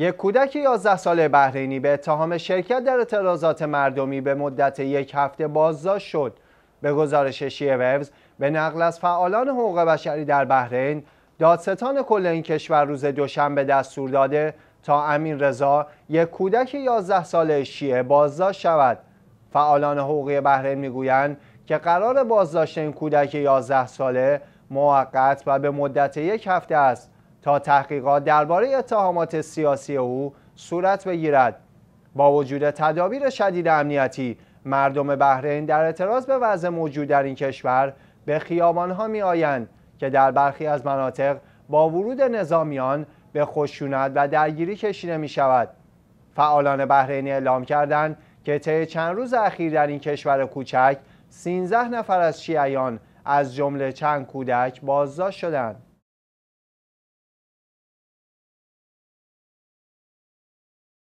یک کودک 11 ساله بحرینی به اتهام شرکت در اعتراضات مردمی به مدت یک هفته بازداشت شد. به گزارش شیوز به نقل از فعالان حقوق بشری در بحرین دادستان کل این کشور روز دوشنبه دستور داده تا امین رضا یک کودک 11 ساله شیعه بازداشت شود. فعالان حقوقی بحرین میگویند که قرار بازداشت این کودک 11 ساله موقت و به مدت یک هفته است. تا تحقیقات درباره اتهامات سیاسی او صورت بگیرد با وجود تدابیر شدید امنیتی مردم بحرین در اعتراض به وضع موجود در این کشور به خیابانها می آیند که در برخی از مناطق با ورود نظامیان به خشونت و درگیری کشیده می شود. فعالان بحرینی اعلام کردند که طی چند روز اخیر در این کشور کوچک 13 نفر از شیعیان از جمله چند کودک بازداشت شدند.